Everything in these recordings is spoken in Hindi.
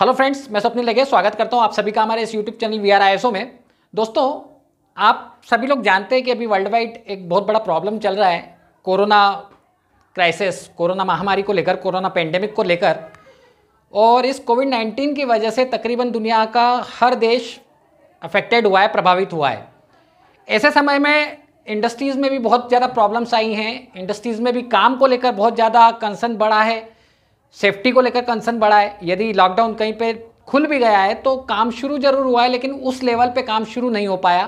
हेलो फ्रेंड्स मैं स्वप्निल लगे स्वागत करता हूँ आप सभी का हमारे इस यूट्यूब चैनल वी आर में दोस्तों आप सभी लोग जानते हैं कि अभी वर्ल्ड वाइड एक बहुत बड़ा प्रॉब्लम चल रहा है कोरोना क्राइसिस कोरोना महामारी को लेकर कोरोना पेंडेमिक को लेकर और इस कोविड नाइन्टीन की वजह से तकरीबन दुनिया का हर देश अफेक्टेड हुआ है प्रभावित हुआ है ऐसे समय में इंडस्ट्रीज़ में भी बहुत ज़्यादा प्रॉब्लम्स आई हैं इंडस्ट्रीज़ में भी काम को लेकर बहुत ज़्यादा कंसर्न बढ़ा है सेफ्टी को लेकर कंसर्न बढ़ा है यदि लॉकडाउन कहीं पर खुल भी गया है तो काम शुरू जरूर हुआ है लेकिन उस लेवल पर काम शुरू नहीं हो पाया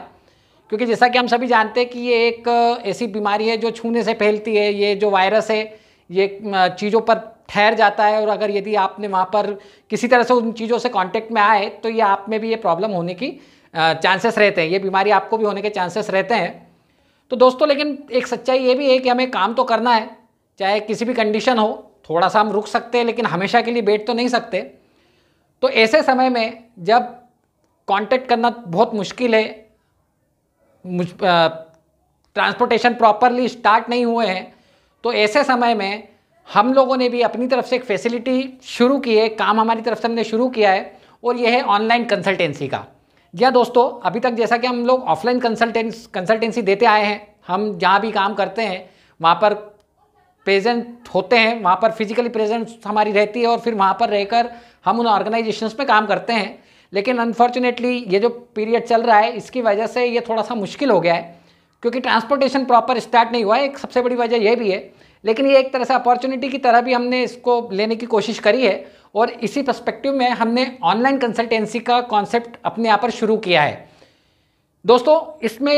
क्योंकि जैसा कि हम सभी जानते हैं कि ये एक ऐसी बीमारी है जो छूने से फैलती है ये जो वायरस है ये चीज़ों पर ठहर जाता है और अगर यदि आपने वहाँ पर किसी तरह से उन चीज़ों से कांटेक्ट में आए तो ये आप में भी ये प्रॉब्लम होने की चांसेस रहते हैं ये बीमारी आपको भी होने के चांसेस रहते हैं तो दोस्तों लेकिन एक सच्चाई ये भी है कि हमें काम तो करना है चाहे किसी भी कंडीशन हो थोड़ा सा हम रुक सकते हैं लेकिन हमेशा के लिए बैठ तो नहीं सकते तो ऐसे समय में जब कांटेक्ट करना बहुत मुश्किल है ट्रांसपोर्टेशन प्रॉपरली स्टार्ट नहीं हुए हैं तो ऐसे समय में हम लोगों ने भी अपनी तरफ से एक फैसिलिटी शुरू की है काम हमारी तरफ से हमने शुरू किया है और यह है ऑनलाइन कंसल्टेंसी का जी हाँ दोस्तों अभी तक जैसा कि हम लोग ऑफलाइन कंसल्टेंस कंसल्टेंसी देते आए हैं हम जहाँ भी काम करते हैं वहाँ पर प्रेजेंट होते हैं वहाँ पर फिजिकली प्रेजेंस हमारी रहती है और फिर वहाँ पर रहकर हम उन ऑर्गेनाइजेशंस में काम करते हैं लेकिन अनफॉर्चुनेटली ये जो पीरियड चल रहा है इसकी वजह से ये थोड़ा सा मुश्किल हो गया है क्योंकि ट्रांसपोर्टेशन प्रॉपर स्टार्ट नहीं हुआ है एक सबसे बड़ी वजह यह भी है लेकिन ये एक तरह से अपॉर्चुनिटी की तरह भी हमने इसको लेने की कोशिश करी है और इसी पर्सपेक्टिव में हमने ऑनलाइन कंसल्टेंसी का कॉन्सेप्ट अपने यहाँ पर शुरू किया है दोस्तों इसमें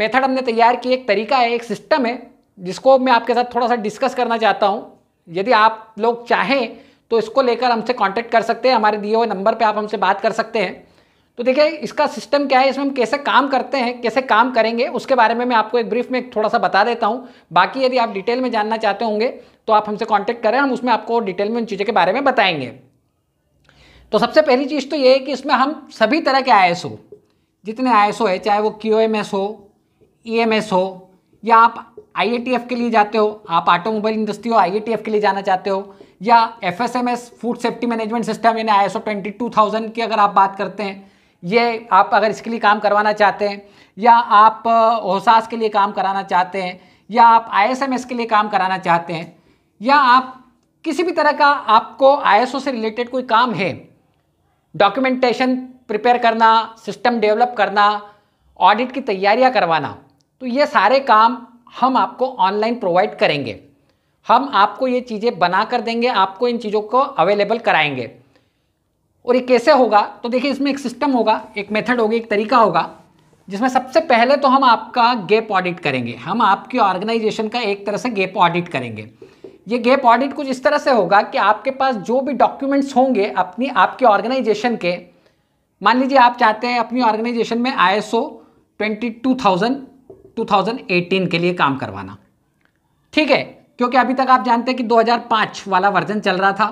मेथड हमने तैयार किया एक तरीका है एक सिस्टम है जिसको मैं आपके साथ थोड़ा सा डिस्कस करना चाहता हूँ यदि आप लोग चाहें तो इसको लेकर हमसे कांटेक्ट कर सकते हैं हमारे दिए हुए नंबर पे आप हमसे बात कर सकते हैं तो देखिए इसका सिस्टम क्या है इसमें हम कैसे काम करते हैं कैसे काम करेंगे उसके बारे में मैं आपको एक ब्रीफ में थोड़ा सा बता देता हूँ बाकी यदि आप डिटेल में जानना चाहते होंगे तो आप हमसे कॉन्टैक्ट करें हम उसमें आपको डिटेल में उन चीज़ों के बारे में बताएंगे तो सबसे पहली चीज़ तो ये है कि इसमें हम सभी तरह के आई जितने आई है चाहे वो क्यू हो ई हो या आप आई के लिए जाते हो आप ऑटोमोबाइल इंडस्ट्री हो आई के लिए जाना चाहते हो या F food safety management system यानी आईएसओ 22000 की अगर आप बात करते हैं ये आप अगर इसके लिए काम करवाना चाहते हैं या आप ओहसास के लिए काम कराना चाहते हैं या आप आई के लिए काम कराना चाहते हैं या आप किसी भी तरह का आपको आई से रिलेटेड कोई काम है डॉक्यूमेंटेशन प्रिपेयर करना सिस्टम डेवलप करना ऑडिट की तैयारियां करवाना तो ये सारे काम हम आपको ऑनलाइन प्रोवाइड करेंगे हम आपको ये चीज़ें बना कर देंगे आपको इन चीज़ों को अवेलेबल कराएंगे और ये कैसे होगा तो देखिए इसमें एक सिस्टम होगा एक मेथड होगी एक तरीका होगा जिसमें सबसे पहले तो हम आपका गैप ऑडिट करेंगे हम आपकी ऑर्गेनाइजेशन का एक तरह से गैप ऑडिट करेंगे ये गैप ऑडिट कुछ इस तरह से होगा कि आपके पास जो भी डॉक्यूमेंट्स होंगे अपनी आपके ऑर्गेनाइजेशन के मान लीजिए आप चाहते हैं अपनी ऑर्गेनाइजेशन में I S O twenty two thousand 2018 के लिए काम करवाना ठीक है क्योंकि अभी तक आप जानते हैं कि 2005 वाला वर्जन चल रहा था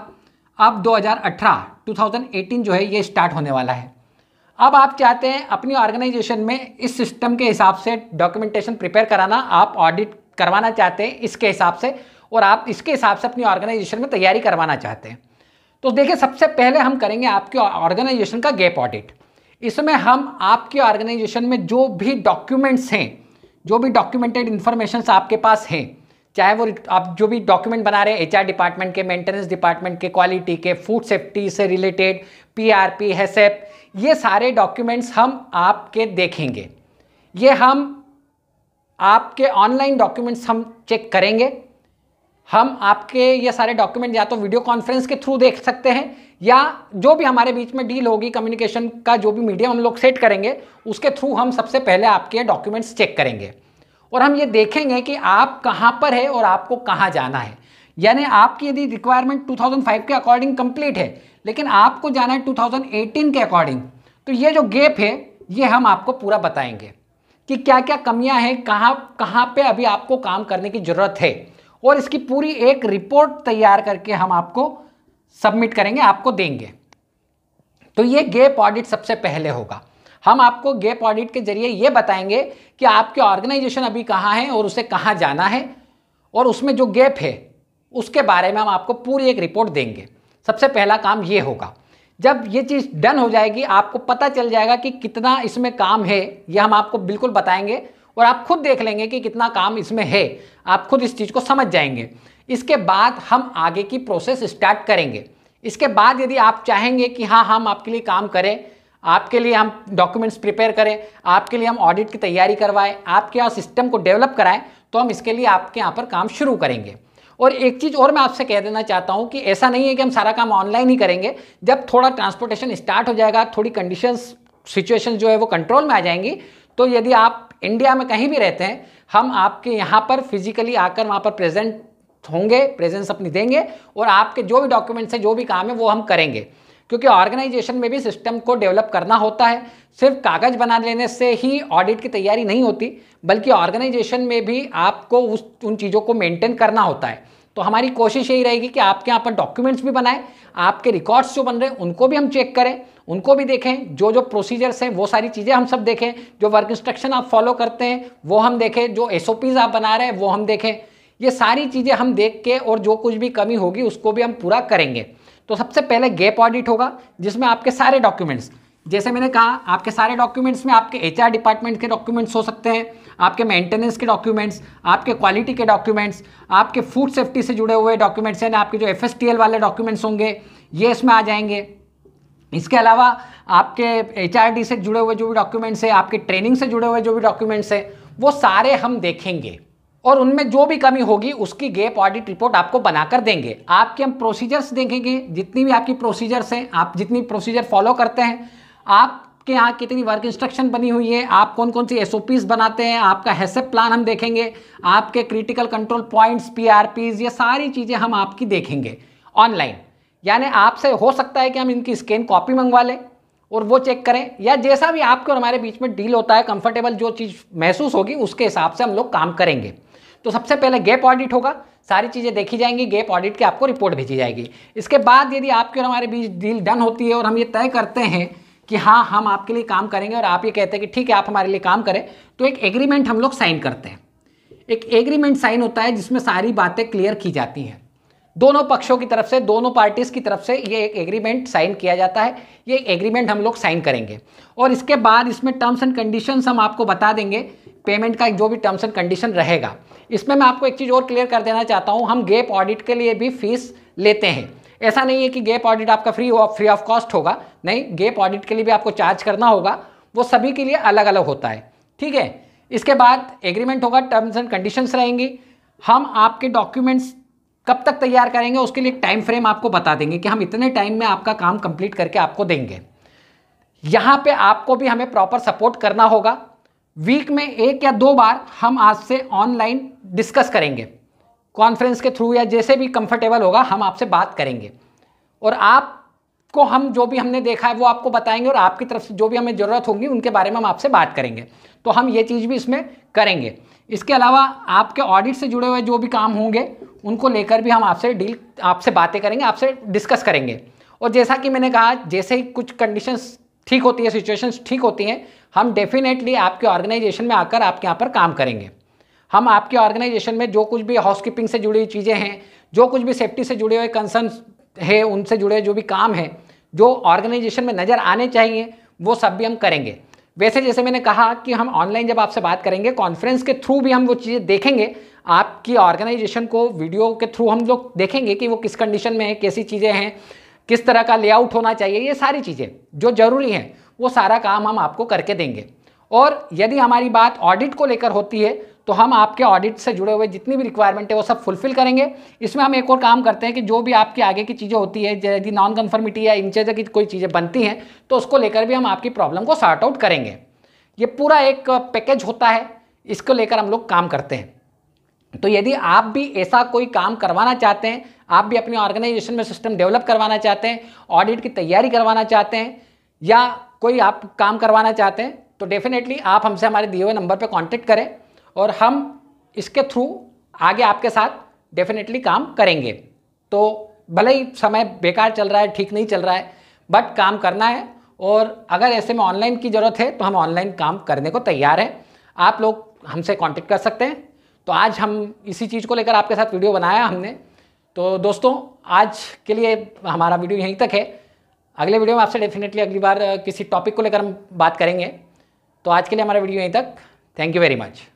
अब 2018 2018 जो है ये स्टार्ट होने वाला है अब आप चाहते हैं अपनी ऑर्गेनाइजेशन में इस सिस्टम के हिसाब से डॉक्यूमेंटेशन प्रिपेयर कराना आप ऑडिट करवाना चाहते हैं इसके हिसाब से और आप इसके हिसाब से अपनी ऑर्गेनाइजेशन में तैयारी करवाना चाहते हैं तो देखिए सबसे पहले हम करेंगे आपके ऑर्गेनाइजेशन का गैप ऑडिट इसमें हम आपके ऑर्गेनाइजेशन में जो भी डॉक्यूमेंट्स हैं जो भी डॉक्यूमेंटेड इन्फॉर्मेशन आपके पास हैं चाहे वो आप जो भी डॉक्यूमेंट बना रहे हैं एच डिपार्टमेंट के मेंटेनेंस डिपार्टमेंट के क्वालिटी के फूड सेफ्टी से रिलेटेड पी आर ये सारे डॉक्यूमेंट्स हम आपके देखेंगे ये हम आपके ऑनलाइन डॉक्यूमेंट्स हम चेक करेंगे हम आपके ये सारे डॉक्यूमेंट या तो वीडियो कॉन्फ्रेंस के थ्रू देख सकते हैं या जो भी हमारे बीच में डील होगी कम्युनिकेशन का जो भी मीडियम हम लोग सेट करेंगे उसके थ्रू हम सबसे पहले आपके डॉक्यूमेंट्स चेक करेंगे और हम ये देखेंगे कि आप कहाँ पर है और आपको कहाँ जाना है यानी आपकी यदि रिक्वायरमेंट 2005 के अकॉर्डिंग कंप्लीट है लेकिन आपको जाना है 2018 के अकॉर्डिंग तो ये जो गैप है ये हम आपको पूरा बताएंगे कि क्या क्या कमियां हैं कहाँ कहाँ पे अभी आपको काम करने की ज़रूरत है और इसकी पूरी एक रिपोर्ट तैयार करके हम आपको सबमिट करेंगे आपको देंगे तो ये गैप ऑडिट सबसे पहले होगा हम आपको गैप ऑडिट के जरिए ये बताएंगे कि आपके ऑर्गेनाइजेशन अभी कहाँ है और उसे कहाँ जाना है और उसमें जो गैप है उसके बारे में हम आपको पूरी एक रिपोर्ट देंगे सबसे पहला काम ये होगा जब ये चीज़ डन हो जाएगी आपको पता चल जाएगा कि कितना इसमें काम है यह हम आपको बिल्कुल बताएंगे और आप खुद देख लेंगे कि कितना काम इसमें है आप खुद इस चीज़ को समझ जाएंगे इसके बाद हम आगे की प्रोसेस स्टार्ट करेंगे इसके बाद यदि आप चाहेंगे कि हाँ हम आपके लिए काम करें आपके लिए हम डॉक्यूमेंट्स प्रिपेयर करें आपके लिए हम ऑडिट की तैयारी करवाएं आपके यहाँ सिस्टम को डेवलप कराएं तो हम इसके लिए आपके यहाँ पर काम शुरू करेंगे और एक चीज़ और मैं आपसे कह देना चाहता हूँ कि ऐसा नहीं है कि हम सारा काम ऑनलाइन ही करेंगे जब थोड़ा ट्रांसपोर्टेशन स्टार्ट हो जाएगा थोड़ी कंडीशंस सिचुएशन जो है वो कंट्रोल में आ जाएंगी तो यदि आप इंडिया में कहीं भी रहते हैं हम आपके यहाँ पर फिजिकली आकर वहाँ पर प्रेजेंट होंगे प्रेजेंस अपनी देंगे और आपके जो भी डॉक्यूमेंट्स हैं जो भी काम है वो हम करेंगे क्योंकि ऑर्गेनाइजेशन में भी सिस्टम को डेवलप करना होता है सिर्फ कागज़ बना लेने से ही ऑडिट की तैयारी नहीं होती बल्कि ऑर्गेनाइजेशन में भी आपको उस उन चीज़ों को मेंटेन करना होता है तो हमारी कोशिश यही रहेगी कि आपके यहाँ पर डॉक्यूमेंट्स भी बनाएं आपके रिकॉर्ड्स जो बन रहे हैं उनको भी हम चेक करें उनको भी देखें जो जो प्रोसीजर्स हैं वो सारी चीज़ें हम सब देखें जो वर्क इंस्ट्रक्शन आप फॉलो करते हैं वो हम देखें जो एस आप बना रहे हैं वो हम देखें ये सारी चीज़ें हम देख के और जो कुछ भी कमी होगी उसको भी हम पूरा करेंगे तो सबसे पहले गैप ऑडिट होगा जिसमें आपके सारे डॉक्यूमेंट्स जैसे मैंने कहा आपके सारे डॉक्यूमेंट्स में आपके एच डिपार्टमेंट के डॉक्यूमेंट्स हो सकते हैं आपके मेंटेनेंस के डॉक्यूमेंट्स आपके क्वालिटी के डॉक्यूमेंट्स आपके फूड सेफ्टी से जुड़े हुए डॉक्यूमेंट्स हैं आपके जो एफ वाले डॉक्यूमेंट्स होंगे ये इसमें आ जाएंगे इसके अलावा आपके एच से जुड़े हुए जो भी डॉक्यूमेंट्स हैं आपके ट्रेनिंग से जुड़े हुए जो भी डॉक्यूमेंट्स हैं वो सारे हम देखेंगे और उनमें जो भी कमी होगी उसकी गैप ऑडिट रिपोर्ट आपको बनाकर देंगे आपके हम प्रोसीजर्स देखेंगे जितनी भी आपकी प्रोसीजर्स हैं आप जितनी प्रोसीजर फॉलो करते हैं आपके यहाँ कितनी वर्क इंस्ट्रक्शन बनी हुई है आप कौन कौन सी एसओपीस बनाते हैं आपका हैसेप प्लान हम देखेंगे आपके क्रिटिकल कंट्रोल पॉइंट्स पीआरपीज ये सारी चीज़ें हम आपकी देखेंगे ऑनलाइन यानी आपसे हो सकता है कि हम इनकी स्कैन कॉपी मंगवा लें और वो चेक करें या जैसा भी आपके और हमारे बीच में डील होता है कंफर्टेबल जो चीज़ महसूस होगी उसके हिसाब से हम लोग काम करेंगे तो सबसे पहले गैप ऑडिट होगा सारी चीज़ें देखी जाएंगी गैप ऑडिट की आपको रिपोर्ट भेजी जाएगी इसके बाद यदि आपके और हमारे बीच डील डन होती है और हम ये तय करते हैं कि हाँ हम आपके लिए काम करेंगे और आप ये कहते हैं कि ठीक है आप हमारे लिए काम करें तो एक एग्रीमेंट हम लोग साइन करते हैं एक एग्रीमेंट साइन होता है जिसमें सारी बातें क्लियर की जाती हैं दोनों पक्षों की तरफ से दोनों पार्टीज़ की तरफ से ये एक एग्रीमेंट साइन किया जाता है ये एग्रीमेंट हम लोग साइन करेंगे और इसके बाद इसमें टर्म्स एंड कंडीशंस हम आपको बता देंगे पेमेंट का जो भी टर्म्स एंड कंडीशन रहेगा इसमें मैं आपको एक चीज़ और क्लियर कर देना चाहता हूँ हम गेप ऑडिट के लिए भी फीस लेते हैं ऐसा नहीं है कि गैप ऑडिट आपका फ्री हो फ्री ऑफ कॉस्ट होगा नहीं गैप ऑडिट के लिए भी आपको चार्ज करना होगा वो सभी के लिए अलग अलग होता है ठीक है इसके बाद एग्रीमेंट होगा टर्म्स एंड कंडीशंस रहेंगी हम आपके डॉक्यूमेंट्स कब तक तैयार करेंगे उसके लिए टाइम फ्रेम आपको बता देंगे कि हम इतने टाइम में आपका काम कंप्लीट करके आपको देंगे यहाँ पर आपको भी हमें प्रॉपर सपोर्ट करना होगा वीक में एक या दो बार हम आज से ऑनलाइन डिस्कस करेंगे कॉन्फ्रेंस के थ्रू या जैसे भी कंफर्टेबल होगा हम आपसे बात करेंगे और आपको हम जो भी हमने देखा है वो आपको बताएंगे और आपकी तरफ से जो भी हमें ज़रूरत होगी उनके बारे में हम आपसे बात करेंगे तो हम ये चीज़ भी इसमें करेंगे इसके अलावा आपके ऑडिट से जुड़े हुए जो भी काम होंगे उनको लेकर भी हम आपसे डील आपसे बातें करेंगे आपसे डिस्कस करेंगे और जैसा कि मैंने कहा जैसे ही कुछ कंडीशंस ठीक होती है सिचुएशंस ठीक होती हैं हम डेफिनेटली आपके ऑर्गेनाइजेशन में आकर आपके यहाँ पर काम करेंगे हम आपके ऑर्गेनाइजेशन में जो कुछ भी हाउस कीपिंग से जुड़ी हुई चीज़ें हैं जो कुछ भी सेफ्टी से जुड़े हुए कंसर्न है उनसे जुड़े जो भी काम है जो ऑर्गेनाइजेशन में नज़र आने चाहिए वो सब भी हम करेंगे वैसे जैसे मैंने कहा कि हम ऑनलाइन जब आपसे बात करेंगे कॉन्फ्रेंस के थ्रू भी हम वो चीज़ें देखेंगे आपकी ऑर्गेनाइजेशन को वीडियो के थ्रू हम लोग देखेंगे कि वो किस कंडीशन में है कैसी चीज़ें हैं किस तरह का लेआउट होना चाहिए ये सारी चीज़ें जो ज़रूरी हैं वो सारा काम हम आपको करके देंगे और यदि हमारी बात ऑडिट को लेकर होती है तो हम आपके ऑडिट से जुड़े हुए जितनी भी रिक्वायरमेंट है वो सब फुलफिल करेंगे इसमें हम एक और काम करते हैं कि जो भी आपके आगे की चीज़ें होती है यदि नॉन कन्फर्मिटी या इंचेज की कोई चीज़ें बनती हैं तो उसको लेकर भी हम आपकी प्रॉब्लम को सॉर्ट आउट करेंगे ये पूरा एक पैकेज होता है इसको लेकर हम लोग काम करते हैं तो यदि आप भी ऐसा कोई काम करवाना चाहते हैं आप भी अपनी ऑर्गेनाइजेशन में सिस्टम डेवलप करवाना चाहते हैं ऑडिट की तैयारी करवाना चाहते हैं या कोई आप काम करवाना चाहते हैं तो डेफिनेटली आप हमसे हमारे दिए हुए नंबर पर कॉन्टैक्ट करें और हम इसके थ्रू आगे आपके साथ डेफिनेटली काम करेंगे तो भले ही समय बेकार चल रहा है ठीक नहीं चल रहा है बट काम करना है और अगर ऐसे में ऑनलाइन की ज़रूरत है तो हम ऑनलाइन काम करने को तैयार हैं आप लोग हमसे कांटेक्ट कर सकते हैं तो आज हम इसी चीज़ को लेकर आपके साथ वीडियो बनाया हमने तो दोस्तों आज के लिए हमारा वीडियो यहीं तक है अगले वीडियो में आपसे डेफिनेटली अगली बार किसी टॉपिक को लेकर हम बात करेंगे तो आज के लिए हमारा वीडियो यहीं तक थैंक यू वेरी मच